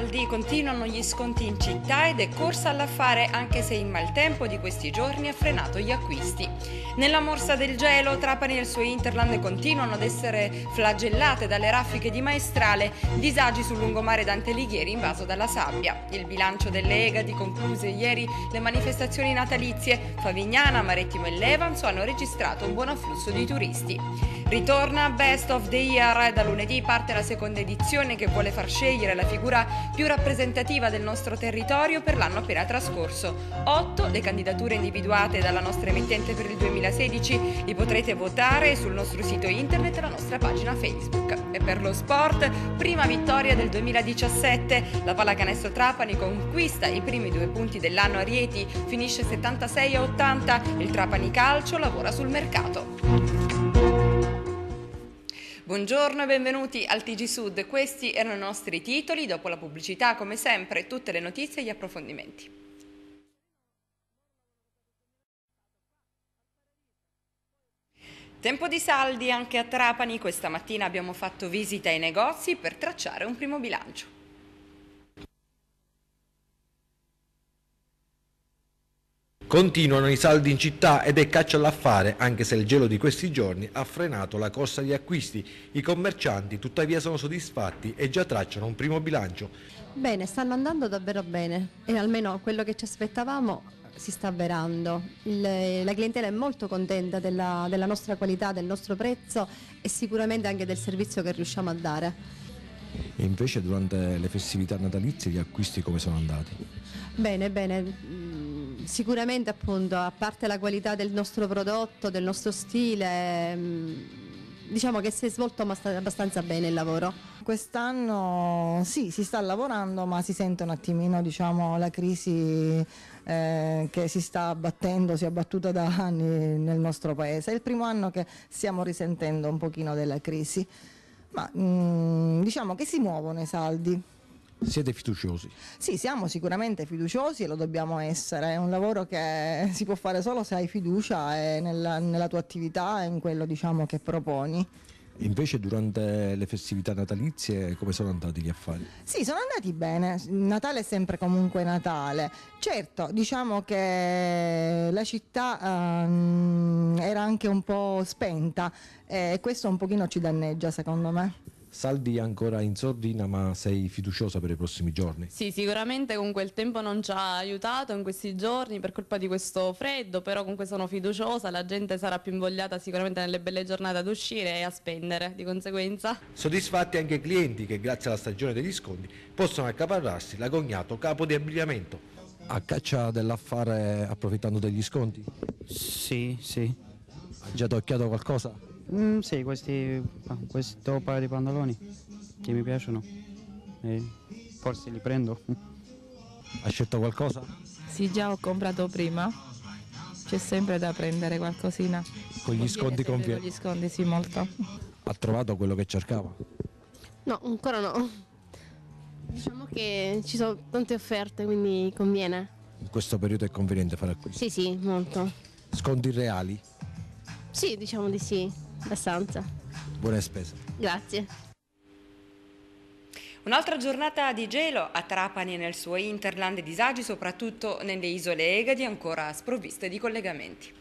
saldi, continuano gli sconti in città ed è corsa all'affare anche se il maltempo di questi giorni ha frenato gli acquisti. Nella morsa del gelo Trapani e il suo Interland continuano ad essere flagellate dalle raffiche di maestrale, disagi sul lungomare Dante Lighieri invaso dalla sabbia. Il bilancio delle Egadi concluse ieri le manifestazioni natalizie, Favignana, Marettimo e Levanzo hanno registrato un buon afflusso di turisti. Ritorna Best of the Year da lunedì parte la seconda edizione che vuole far scegliere la figura più rappresentativa del nostro territorio per l'anno appena trascorso. 8 le candidature individuate dalla nostra emittente per il 2016 li potrete votare sul nostro sito internet e la nostra pagina Facebook. E per lo sport, prima vittoria del 2017, la pallacanestro Trapani conquista i primi due punti dell'anno a Rieti, finisce 76 80, il Trapani Calcio lavora sul mercato. Buongiorno e benvenuti al TG Sud, questi erano i nostri titoli, dopo la pubblicità come sempre tutte le notizie e gli approfondimenti. Tempo di saldi anche a Trapani, questa mattina abbiamo fatto visita ai negozi per tracciare un primo bilancio. Continuano i saldi in città ed è caccia all'affare, anche se il gelo di questi giorni ha frenato la corsa agli acquisti. I commercianti tuttavia sono soddisfatti e già tracciano un primo bilancio. Bene, stanno andando davvero bene e almeno quello che ci aspettavamo si sta avverando. Il, la clientela è molto contenta della, della nostra qualità, del nostro prezzo e sicuramente anche del servizio che riusciamo a dare. E invece durante le festività natalizie gli acquisti come sono andati? Bene, bene sicuramente appunto, a parte la qualità del nostro prodotto, del nostro stile, mm, diciamo che si è svolto abbastanza bene il lavoro. Quest'anno sì, si sta lavorando, ma si sente un attimino diciamo, la crisi eh, che si sta abbattendo, si è abbattuta da anni nel nostro paese. È il primo anno che stiamo risentendo un pochino della crisi, ma mh, mm, diciamo che si muovono i saldi. Siete fiduciosi? Sì, siamo sicuramente fiduciosi e lo dobbiamo essere. È un lavoro che si può fare solo se hai fiducia nella, nella, tua attività e in quello diciamo, che proponi. Invece durante le festività natalizie come sono andati gli affari? Sì, sono andati bene, Natale è sempre comunque Natale. Certo, diciamo che la città ehm, era anche un po' spenta eh, e questo un pochino ci danneggia secondo me. Salvi ancora in sordina ma sei fiduciosa per i prossimi giorni? Sì sicuramente comunque il tempo non ci ha aiutato in questi giorni per colpa di questo freddo però comunque sono fiduciosa, la gente sarà più invogliata sicuramente nelle belle giornate ad uscire e a spendere di conseguenza. Soddisfatti anche i clienti che grazie alla stagione degli sconti possono accaparrarsi l'agognato capo di abbigliamento. A caccia dell'affare approfittando degli sconti? Sì, sì. Hai già tocchiato qualcosa? Mm, sì, questi, ah, questo paio di pantaloni che mi piacciono. E forse li prendo. Hai scelto qualcosa? Sì, già ho comprato prima. C'è sempre da prendere qualcosina. Con gli sconti conviene. Con gli sconti, sì, molto. Ha trovato quello che cercava? No, ancora no. Diciamo che ci sono tante offerte, quindi conviene. In questo periodo è conveniente fare acquisti? Sì, sì, molto. Sconti reali? Sì, diciamo di sì abbastanza. Buone spese. Grazie. Un'altra giornata di gelo a Trapani e nel suo Interland disagi, soprattutto nelle isole Egadi, ancora sprovviste di collegamenti.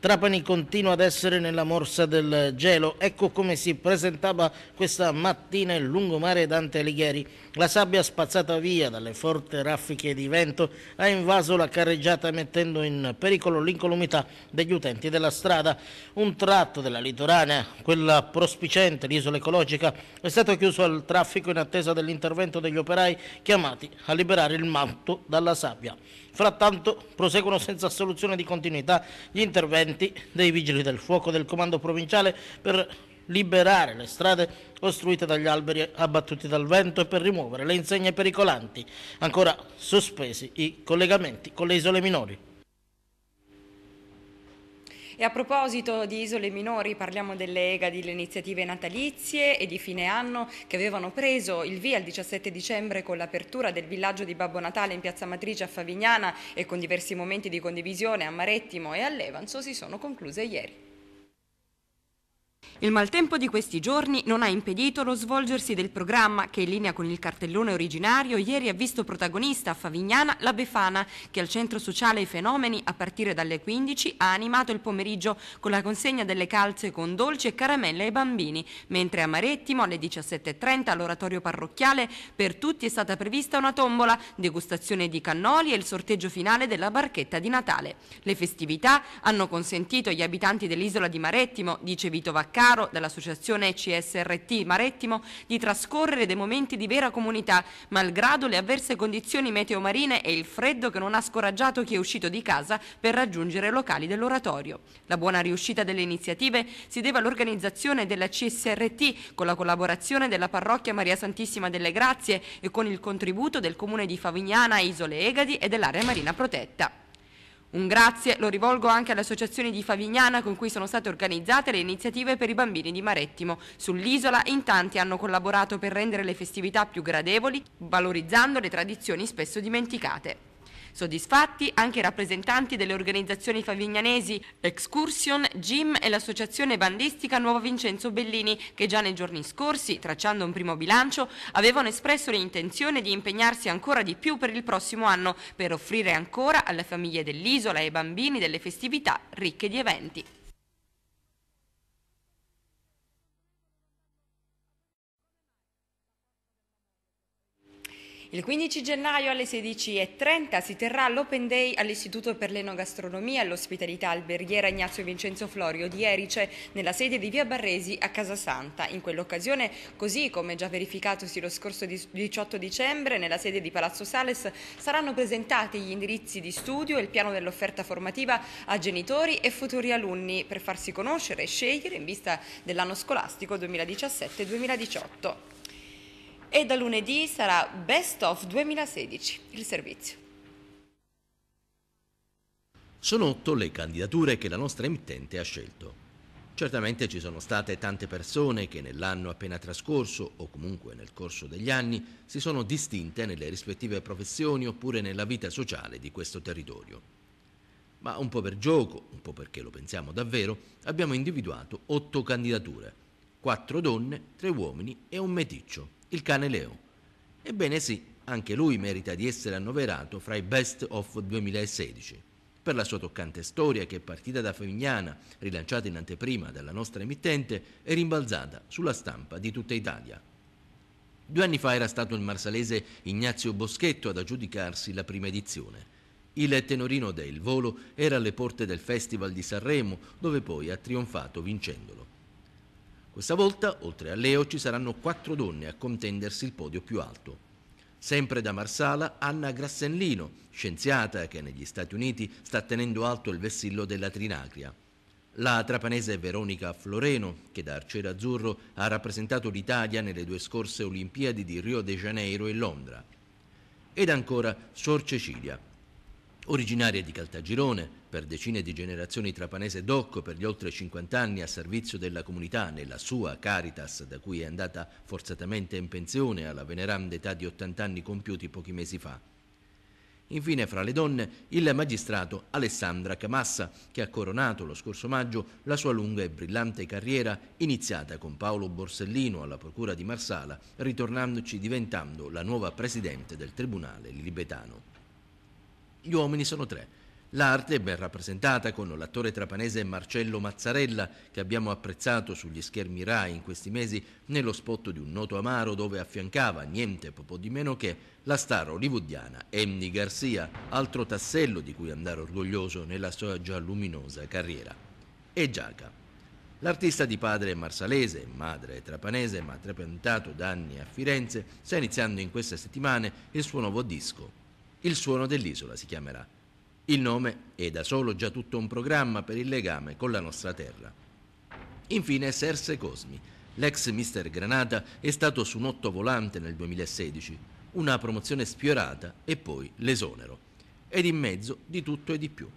Trapani continua ad essere nella morsa del gelo. Ecco come si presentava questa mattina il lungomare Dante Alighieri. La sabbia spazzata via dalle forti raffiche di vento ha invaso la carreggiata mettendo in pericolo l'incolumità degli utenti della strada. Un tratto della litoranea, quella prospicente, l'isola ecologica, è stato chiuso al traffico in attesa dell'intervento degli operai chiamati a liberare il manto dalla sabbia. Frattanto proseguono senza soluzione di continuità gli interventi interventi dei vigili del fuoco del comando provinciale per liberare le strade costruite dagli alberi abbattuti dal vento e per rimuovere le insegne pericolanti, ancora sospesi i collegamenti con le isole minori. E a proposito di isole minori parliamo delle EGA, delle iniziative natalizie e di fine anno che avevano preso il via il 17 dicembre con l'apertura del villaggio di Babbo Natale in Piazza Matrice a Favignana e con diversi momenti di condivisione a Marettimo e a Levanzo si sono concluse ieri. Il maltempo di questi giorni non ha impedito lo svolgersi del programma che in linea con il cartellone originario ieri ha visto protagonista a Favignana la Befana che al Centro Sociale e Fenomeni a partire dalle 15 ha animato il pomeriggio con la consegna delle calze con dolci e caramelle ai bambini, mentre a Marettimo alle 17.30 all'oratorio parrocchiale per tutti è stata prevista una tombola, degustazione di cannoli e il sorteggio finale della barchetta di Natale. Le festività hanno consentito agli abitanti dell'isola di Marettimo, dice Vito Vaccaro, Pesaro, dall'associazione CSRT Marettimo, di trascorrere dei momenti di vera comunità, malgrado le avverse condizioni meteomarine e il freddo che non ha scoraggiato chi è uscito di casa per raggiungere locali dell'oratorio. La buona riuscita delle iniziative si deve all'organizzazione della CSRT con la collaborazione della parrocchia Maria Santissima delle Grazie e con il contributo del comune di Favignana, Isole Egadi e dell'area marina protetta. Un grazie lo rivolgo anche all'associazione di Favignana con cui sono state organizzate le iniziative per i bambini di Marettimo. Sull'isola in tanti hanno collaborato per rendere le festività più gradevoli, valorizzando le tradizioni spesso dimenticate. Soddisfatti anche i rappresentanti delle organizzazioni favignanesi Excursion, Gym e l'associazione bandistica Nuovo Vincenzo Bellini che già nei giorni scorsi, tracciando un primo bilancio, avevano espresso l'intenzione di impegnarsi ancora di più per il prossimo anno per offrire ancora alle famiglie dell'isola e ai bambini delle festività ricche di eventi. Il 15 gennaio alle 16.30 si terrà l'Open Day all'Istituto per l'Enogastronomia e l'Ospitalità Alberghiera Ignazio Vincenzo Florio di Erice nella sede di Via Barresi a Casa Santa. In quell'occasione, così come già verificatosi lo scorso 18 dicembre nella sede di Palazzo Sales, saranno presentati gli indirizzi di studio e il piano dell'offerta formativa a genitori e futuri alunni per farsi conoscere e scegliere in vista dell'anno scolastico 2017-2018 e da lunedì sarà Best of 2016 il servizio. Sono otto le candidature che la nostra emittente ha scelto. Certamente ci sono state tante persone che nell'anno appena trascorso o comunque nel corso degli anni si sono distinte nelle rispettive professioni oppure nella vita sociale di questo territorio. Ma un po' per gioco, un po' perché lo pensiamo davvero, abbiamo individuato otto candidature, quattro donne, tre uomini e un meticcio il cane Leo. Ebbene sì, anche lui merita di essere annoverato fra i best of 2016. Per la sua toccante storia che è partita da Favignana, rilanciata in anteprima dalla nostra emittente, è rimbalzata sulla stampa di tutta Italia. Due anni fa era stato il marsalese Ignazio Boschetto ad aggiudicarsi la prima edizione. Il tenorino del volo era alle porte del Festival di Sanremo, dove poi ha trionfato vincendolo. Questa volta, oltre a Leo, ci saranno quattro donne a contendersi il podio più alto. Sempre da Marsala, Anna Grassenlino, scienziata che negli Stati Uniti sta tenendo alto il vessillo della Trinacria. La trapanese Veronica Floreno, che da arciere azzurro ha rappresentato l'Italia nelle due scorse Olimpiadi di Rio de Janeiro e Londra. Ed ancora Sor Cecilia, originaria di Caltagirone, per decine di generazioni trapanese d'Occo per gli oltre 50 anni a servizio della comunità nella sua Caritas, da cui è andata forzatamente in pensione alla veneranda età di 80 anni compiuti pochi mesi fa. Infine, fra le donne, il magistrato Alessandra Camassa, che ha coronato lo scorso maggio la sua lunga e brillante carriera iniziata con Paolo Borsellino alla Procura di Marsala, ritornandoci diventando la nuova presidente del Tribunale Libetano. Gli uomini sono tre. L'arte è ben rappresentata con l'attore trapanese Marcello Mazzarella, che abbiamo apprezzato sugli schermi RAI in questi mesi nello spot di un noto amaro dove affiancava niente po' di meno che la star hollywoodiana Emmy Garcia, altro tassello di cui andare orgoglioso nella sua già luminosa carriera. E Giaca. L'artista di padre marsalese, madre trapanese, ma trepentato da anni a Firenze, sta iniziando in queste settimane il suo nuovo disco, il suono dell'isola si chiamerà. Il nome è da solo già tutto un programma per il legame con la nostra terra. Infine Serse Cosmi, l'ex mister Granata, è stato su un otto volante nel 2016, una promozione sfiorata e poi l'esonero. Ed in mezzo di tutto e di più.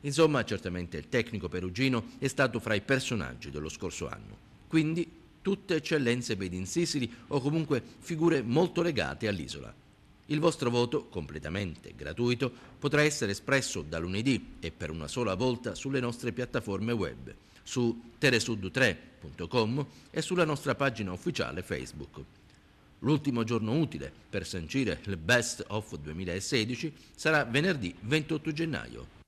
Insomma, certamente il tecnico perugino è stato fra i personaggi dello scorso anno. Quindi tutte eccellenze made in Sicily o comunque figure molto legate all'isola. Il vostro voto, completamente gratuito, potrà essere espresso da lunedì e per una sola volta sulle nostre piattaforme web, su teresud3.com e sulla nostra pagina ufficiale Facebook. L'ultimo giorno utile per sancire il Best of 2016 sarà venerdì 28 gennaio.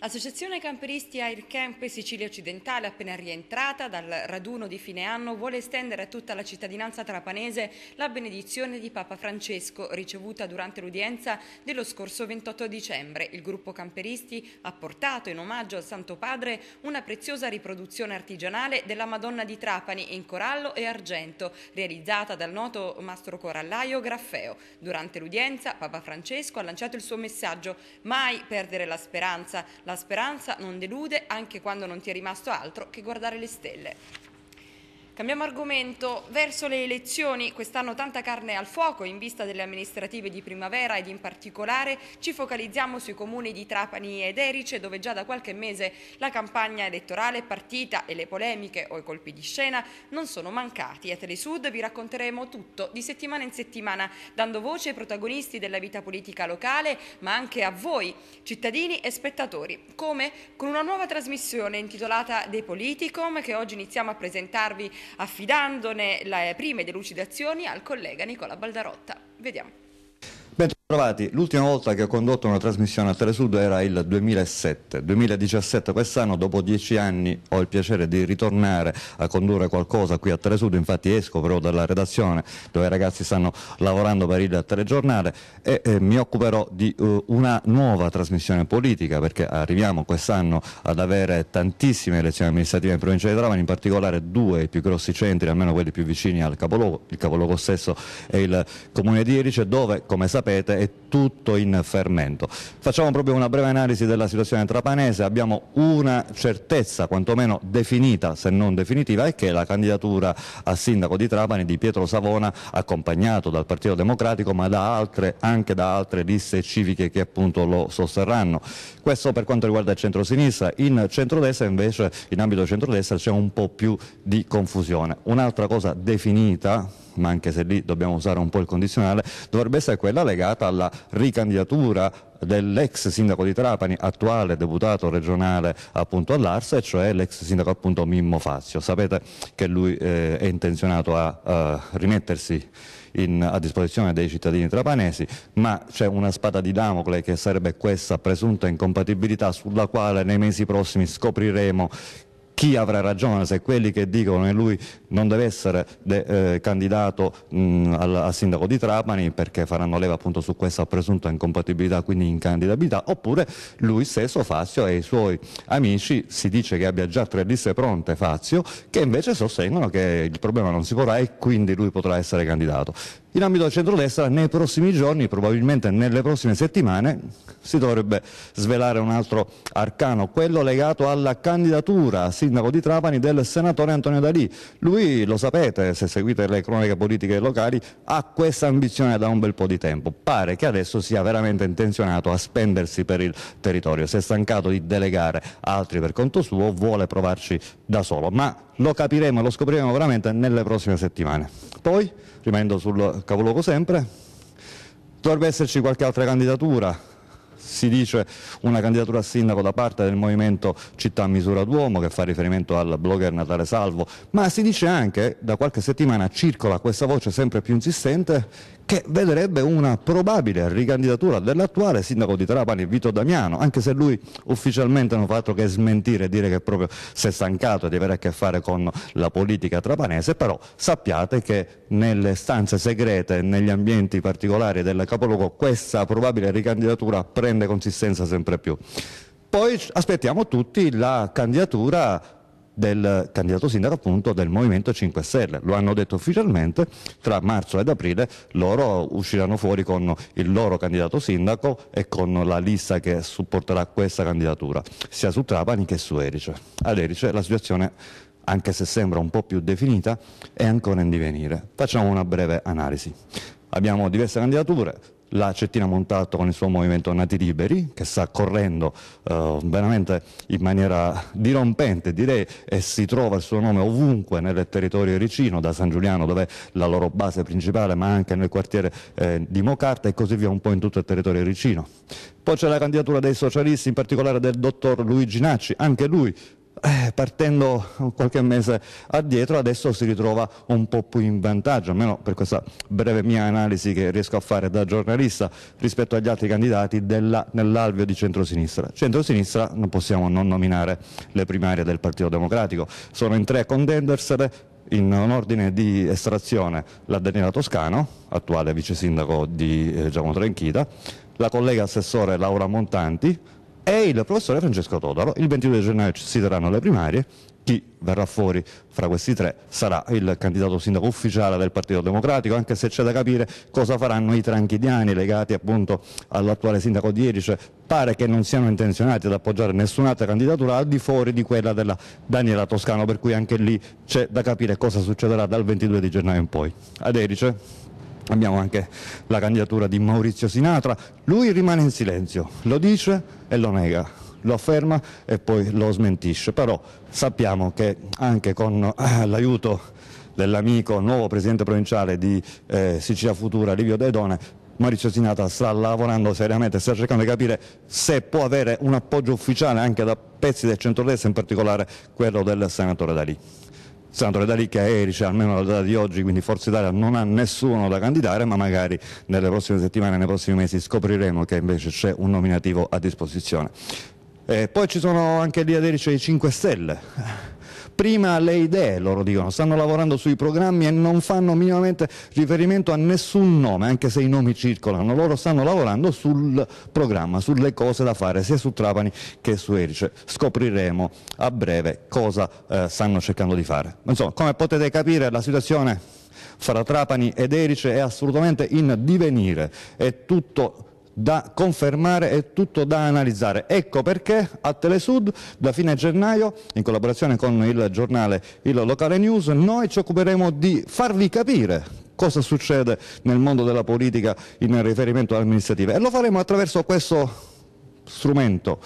L'associazione camperisti Air Camp Sicilia Occidentale, appena rientrata dal raduno di fine anno, vuole estendere a tutta la cittadinanza trapanese la benedizione di Papa Francesco, ricevuta durante l'udienza dello scorso 28 dicembre. Il gruppo camperisti ha portato in omaggio al Santo Padre una preziosa riproduzione artigianale della Madonna di Trapani in corallo e argento, realizzata dal noto mastro corallaio Graffeo. Durante l'udienza, Papa Francesco ha lanciato il suo messaggio: Mai perdere la speranza la speranza non delude anche quando non ti è rimasto altro che guardare le stelle. Cambiamo argomento. Verso le elezioni, quest'anno tanta carne al fuoco in vista delle amministrative di primavera ed in particolare ci focalizziamo sui comuni di Trapani ed Erice dove già da qualche mese la campagna elettorale è partita e le polemiche o i colpi di scena non sono mancati. A Telesud vi racconteremo tutto di settimana in settimana dando voce ai protagonisti della vita politica locale ma anche a voi, cittadini e spettatori. Come? Con una nuova trasmissione intitolata De Politicum che oggi iniziamo a presentarvi affidandone le prime delucidazioni al collega Nicola Baldarotta. Vediamo. Trovati, l'ultima volta che ho condotto una trasmissione a Telesud era il 2007. 2017, quest'anno, dopo dieci anni, ho il piacere di ritornare a condurre qualcosa qui a Telesud, infatti esco però dalla redazione dove i ragazzi stanno lavorando per il telegiornale e eh, mi occuperò di uh, una nuova trasmissione politica perché arriviamo quest'anno ad avere tantissime elezioni amministrative in provincia di Trapani, in particolare due i più grossi centri, almeno quelli più vicini al capoluogo, il capoluogo stesso è il comune di Erice, dove, come sapete, è tutto in fermento. Facciamo proprio una breve analisi della situazione trapanese, abbiamo una certezza quantomeno definita se non definitiva è che la candidatura a sindaco di Trapani di Pietro Savona accompagnato dal Partito Democratico ma da altre, anche da altre liste civiche che appunto lo sosterranno. Questo per quanto riguarda il centro-sinistra, in centrodestra invece in ambito centrodestra c'è un po' più di confusione. Un'altra cosa definita ma anche se lì dobbiamo usare un po' il condizionale, dovrebbe essere quella legata alla ricandidatura dell'ex sindaco di Trapani, attuale deputato regionale appunto all'Arsa, e cioè l'ex sindaco appunto Mimmo Fazio. Sapete che lui eh, è intenzionato a, a rimettersi in, a disposizione dei cittadini trapanesi, ma c'è una spada di Damocle che sarebbe questa presunta incompatibilità sulla quale nei mesi prossimi scopriremo chi avrà ragione se quelli che dicono che lui non deve essere de, eh, candidato mh, al, al, sindaco di Trapani perché faranno leva appunto su questa presunta incompatibilità quindi incandidabilità oppure lui stesso Fazio e i suoi amici si dice che abbia già tre liste pronte Fazio che invece sostengono che il problema non si porrà e quindi lui potrà essere candidato in ambito centrodestra nei prossimi giorni, probabilmente nelle prossime settimane, si dovrebbe svelare un altro arcano, quello legato alla candidatura a sindaco di Trapani del senatore Antonio Dalì. Lui, lo sapete, se seguite le cronache politiche locali, ha questa ambizione da un bel po' di tempo. Pare che adesso sia veramente intenzionato a spendersi per il territorio. Si è stancato di delegare altri per conto suo, vuole provarci da solo, ma lo capiremo, lo scopriremo veramente nelle prossime settimane. Poi? rimanendo sul capoluogo sempre. Dovrebbe esserci qualche altra candidatura, si dice una candidatura a sindaco da parte del movimento Città Misura Duomo che fa riferimento al blogger Natale Salvo, ma si dice anche, da qualche settimana circola questa voce sempre più insistente, che vedrebbe una probabile ricandidatura dell'attuale sindaco di Trapani Vito Damiano, anche se lui ufficialmente non fa altro che smentire e dire che proprio si è stancato di avere a che fare con la politica trapanese, però sappiate che nelle stanze segrete, e negli ambienti particolari del capoluogo, questa probabile ricandidatura prende consistenza sempre più. Poi aspettiamo tutti la candidatura del candidato sindaco appunto del Movimento 5 Stelle. Lo hanno detto ufficialmente, tra marzo ed aprile loro usciranno fuori con il loro candidato sindaco e con la lista che supporterà questa candidatura, sia su Trapani che su Erice. Ad Erice la situazione anche se sembra un po' più definita, è ancora in divenire. Facciamo una breve analisi. Abbiamo diverse candidature, la Cettina Montato con il suo movimento Nati Liberi, che sta correndo eh, veramente in maniera dirompente, direi, e si trova il suo nome ovunque nel territorio ricino, da San Giuliano, dove è la loro base principale, ma anche nel quartiere eh, di Mocarta e così via un po' in tutto il territorio ricino. Poi c'è la candidatura dei socialisti, in particolare del dottor Luigi Nacci, anche lui eh, partendo qualche mese addietro adesso si ritrova un po' più in vantaggio, almeno per questa breve mia analisi che riesco a fare da giornalista rispetto agli altri candidati nell'alveo di centrosinistra. Centrosinistra non possiamo non nominare le primarie del Partito Democratico, sono in tre contenders in un ordine di estrazione la Daniela Toscano, attuale vice sindaco di eh, Giacomo Trenchita, la collega assessore Laura Montanti, e il professore Francesco Todaro. Il 22 gennaio si daranno le primarie, chi verrà fuori fra questi tre sarà il candidato sindaco ufficiale del Partito Democratico, anche se c'è da capire cosa faranno i tranchidiani legati appunto all'attuale sindaco di Erice. Pare che non siano intenzionati ad appoggiare nessun'altra candidatura al di fuori di quella della Daniela Toscano, per cui anche lì c'è da capire cosa succederà dal 22 di gennaio in poi. Ad Erice. Abbiamo anche la candidatura di Maurizio Sinatra, lui rimane in silenzio, lo dice e lo nega, lo afferma e poi lo smentisce, però sappiamo che anche con eh, l'aiuto dell'amico nuovo presidente provinciale di eh, Sicilia Futura, Livio Dedone, Maurizio Sinatra sta lavorando seriamente, sta cercando di capire se può avere un appoggio ufficiale anche da pezzi del centro-destra, in particolare quello del senatore Dalì. Sandro D'Alicchia è Erice, almeno alla data di oggi, quindi Forza Italia non ha nessuno da candidare, ma magari nelle prossime settimane, nei prossimi mesi scopriremo che invece c'è un nominativo a disposizione. Eh, poi ci sono anche gli ad Erice i 5 Stelle prima le idee, loro dicono, stanno lavorando sui programmi e non fanno minimamente riferimento a nessun nome, anche se i nomi circolano, loro stanno lavorando sul programma, sulle cose da fare sia su Trapani che su Erice. Scopriremo a breve cosa eh, stanno cercando di fare. Insomma, come potete capire la situazione fra Trapani ed Erice è assolutamente in divenire, è tutto da confermare e tutto da analizzare. Ecco perché a Telesud da fine gennaio, in collaborazione con il giornale Il Locale News, noi ci occuperemo di farvi capire cosa succede nel mondo della politica in riferimento alle amministrative. e lo faremo attraverso questo strumento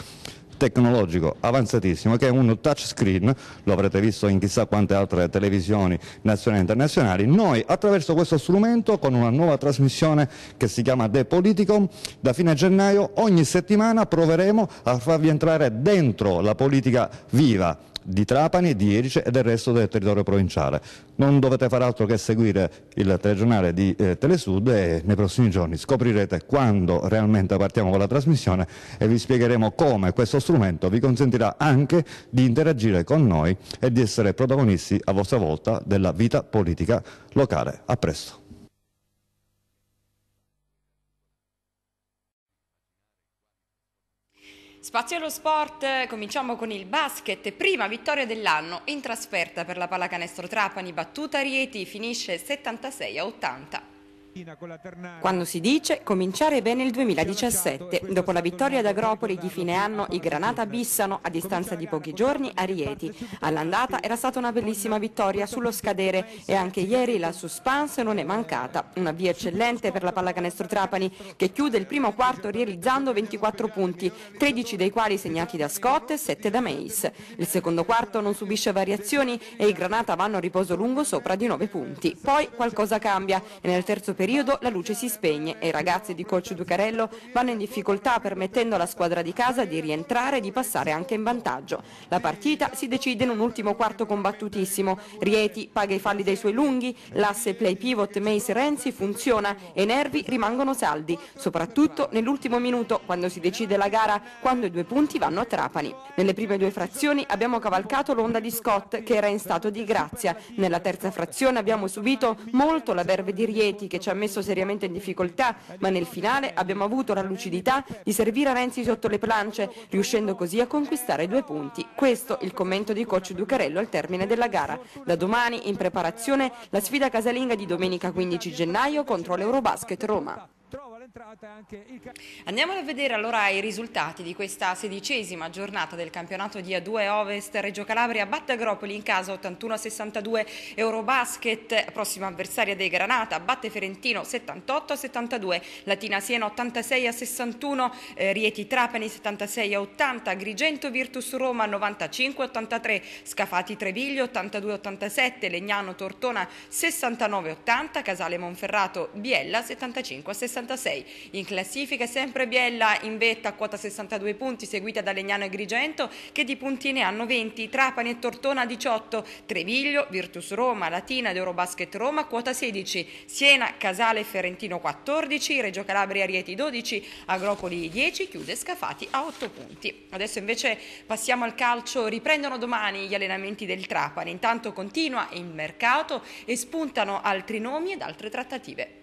tecnologico avanzatissimo che è uno touchscreen, lo avrete visto in chissà quante altre televisioni nazionali e internazionali. Noi attraverso questo strumento con una nuova trasmissione che si chiama The Politicum, da fine gennaio ogni settimana proveremo a farvi entrare dentro la politica viva di Trapani, di Erice e del resto del territorio provinciale. Non dovete far altro che seguire il telegiornale di eh, Telesud e nei prossimi giorni scoprirete quando realmente partiamo con la trasmissione e vi spiegheremo come questo strumento vi consentirà anche di interagire con noi e di essere protagonisti a vostra volta della vita politica locale. A presto. Spazio allo sport, cominciamo con il basket, prima vittoria dell'anno in trasferta per la pallacanestro Trapani, battuta Rieti, finisce 76 a 80. Quando si dice cominciare bene il 2017, dopo la vittoria ad Agropoli di fine anno, i Granata bissano a distanza di pochi giorni a Rieti. All'andata era stata una bellissima vittoria sullo scadere e anche ieri la suspense non è mancata. Una via eccellente per la pallacanestro Trapani che chiude il primo quarto realizzando 24 punti, 13 dei quali segnati da Scott e 7 da Mace. Il secondo quarto non subisce variazioni e i Granata vanno a riposo lungo sopra di 9 punti. Poi qualcosa cambia e nel terzo periodo periodo la luce si spegne e i ragazzi di coach Ducarello vanno in difficoltà permettendo alla squadra di casa di rientrare e di passare anche in vantaggio. La partita si decide in un ultimo quarto combattutissimo. Rieti paga i falli dei suoi lunghi, l'asse play pivot Mace Renzi funziona e i nervi rimangono saldi, soprattutto nell'ultimo minuto quando si decide la gara, quando i due punti vanno a Trapani. Nelle prime due frazioni abbiamo cavalcato l'onda di Scott che era in stato di grazia. Nella terza frazione abbiamo subito molto la verve di Rieti che ci ha ha messo seriamente in difficoltà, ma nel finale abbiamo avuto la lucidità di servire a Renzi sotto le plance, riuscendo così a conquistare due punti. Questo il commento di coach Ducarello al termine della gara. Da domani, in preparazione, la sfida casalinga di domenica 15 gennaio contro l'Eurobasket Roma. Andiamo a vedere allora i risultati di questa sedicesima giornata del campionato di A2 Ovest. Reggio Calabria batte Agropoli in casa 81-62 Eurobasket, prossima avversaria dei Granata, batte Ferentino 78-72, Latina Siena 86-61, eh, Rieti Trapani 76-80, Grigento Virtus Roma 95-83, Scafati Treviglio 82-87, Legnano Tortona 69-80, Casale Monferrato Biella 75-66. In classifica è sempre Biella in vetta a quota 62 punti, seguita da Legnano e Grigento che di punti ne hanno 20, Trapani e Tortona 18, Treviglio, Virtus Roma, Latina ed Eurobasket Roma quota 16, Siena, Casale e Ferentino 14, Reggio Calabria Rieti 12, Agropoli 10, chiude Scafati a 8 punti. Adesso invece passiamo al calcio, riprendono domani gli allenamenti del Trapani, intanto continua il mercato e spuntano altri nomi ed altre trattative.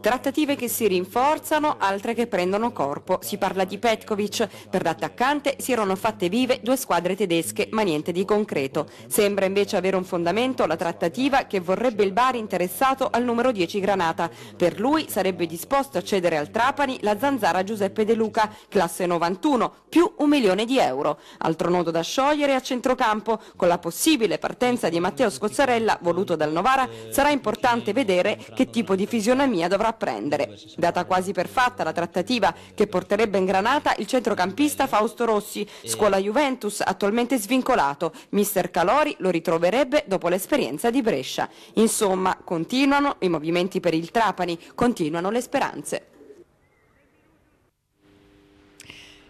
Trattative che si rinforzano, altre che prendono corpo. Si parla di Petkovic. Per l'attaccante si erano fatte vive due squadre tedesche, ma niente di concreto. Sembra invece avere un fondamento la trattativa che vorrebbe il Bari interessato al numero 10 Granata. Per lui sarebbe disposto a cedere al Trapani la zanzara Giuseppe De Luca, classe 91, più un milione di euro. Altro nodo da sciogliere a centrocampo. Con la possibile partenza di Matteo Scozzarella, voluto dal Novara, sarà importante vedere che tipo di fisionomia Granamia dovrà prendere. Data quasi perfetta la trattativa che porterebbe in Granata il centrocampista Fausto Rossi, eh. scuola Juventus attualmente svincolato. Mister Calori lo ritroverebbe dopo l'esperienza di Brescia. Insomma, continuano i movimenti per il Trapani, continuano le speranze.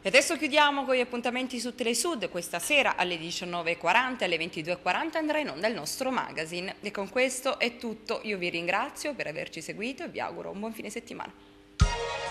E adesso chiudiamo con gli appuntamenti su Telesud. Questa sera alle 19.40 e alle 22.40 andrà in onda il nostro magazine. E con questo è tutto. Io vi ringrazio per averci seguito e vi auguro un buon fine settimana.